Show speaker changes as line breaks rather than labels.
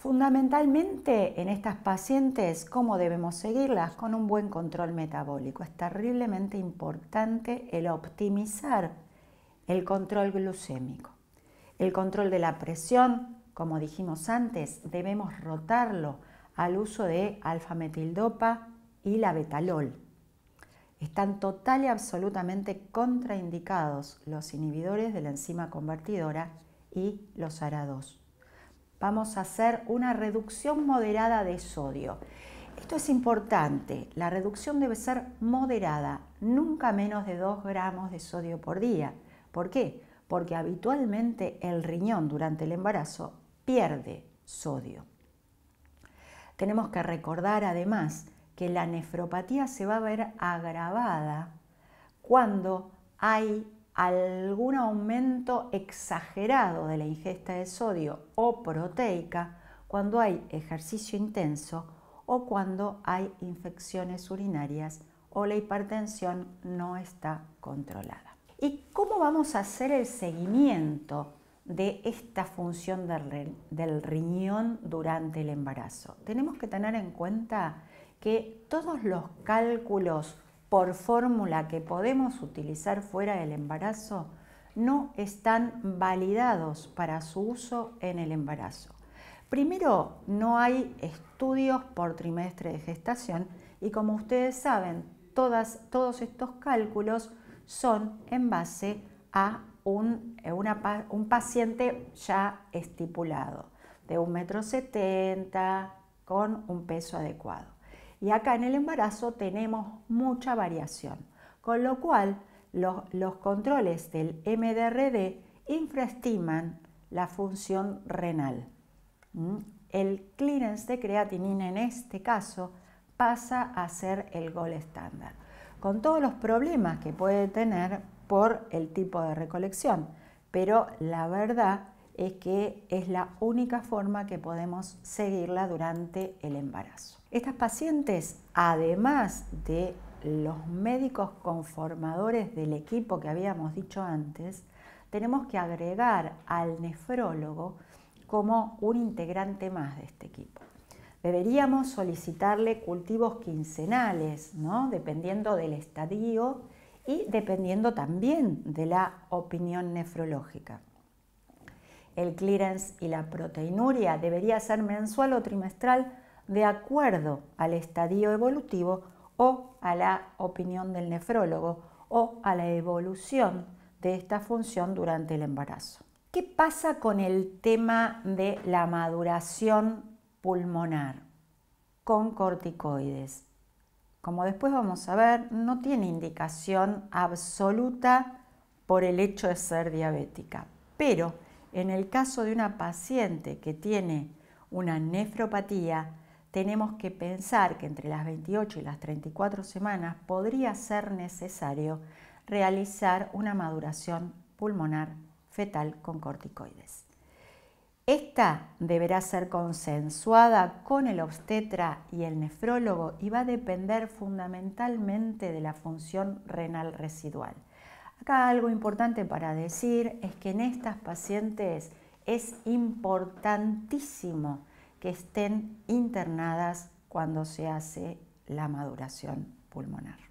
Fundamentalmente en estas pacientes, ¿cómo debemos seguirlas? Con un buen control metabólico. Es terriblemente importante el optimizar el control glucémico. El control de la presión, como dijimos antes, debemos rotarlo al uso de alfa y la betalol. Están total y absolutamente contraindicados los inhibidores de la enzima convertidora y los ARA2 vamos a hacer una reducción moderada de sodio. Esto es importante, la reducción debe ser moderada, nunca menos de 2 gramos de sodio por día. ¿Por qué? Porque habitualmente el riñón durante el embarazo pierde sodio. Tenemos que recordar además que la nefropatía se va a ver agravada cuando hay algún aumento exagerado de la ingesta de sodio o proteica cuando hay ejercicio intenso o cuando hay infecciones urinarias o la hipertensión no está controlada. ¿Y cómo vamos a hacer el seguimiento de esta función del, del riñón durante el embarazo? Tenemos que tener en cuenta que todos los cálculos por fórmula que podemos utilizar fuera del embarazo no están validados para su uso en el embarazo. Primero, no hay estudios por trimestre de gestación y como ustedes saben, todos estos cálculos son en base a un, eh, un paciente ya estipulado, de 1,70 m, con un peso adecuado. Y acá en el embarazo tenemos mucha variación, con lo cual los, controles del MDRD infraestiman la función renal. ¿Mm? El clearance de creatinina en este caso pasa a ser el gol estándar, con todos los problemas que puede tener por el tipo de recolección. Pero la verdad es que es la única forma que podemos seguirla durante el embarazo. Estas pacientes, además de los médicos conformadores del equipo que habíamos dicho antes, tenemos que agregar al nefrólogo como un integrante más de este equipo. Deberíamos solicitarle cultivos quincenales, ¿no? dependiendo del estadio y dependiendo también de la opinión nefrológica. El clearance y la proteinuria debería ser mensual o trimestral de acuerdo al estadio evolutivo o a la opinión del nefrólogo o a la evolución de esta función durante el embarazo. ¿Qué pasa con el tema de la maduración pulmonar con corticoides? Como después vamos a ver, no tiene indicación absoluta por el hecho de ser diabética, pero en el caso de una paciente que tiene una nefropatía, tenemos que pensar que entre las 28 y las 34 semanas podría ser necesario realizar una maduración pulmonar fetal con corticoides. Esta deberá ser consensuada con el obstetra y el nefrólogo y va a depender fundamentalmente de la función renal residual. Acá algo importante para decir es que en estas pacientes es importantísimo que estén internadas cuando se hace la maduración pulmonar.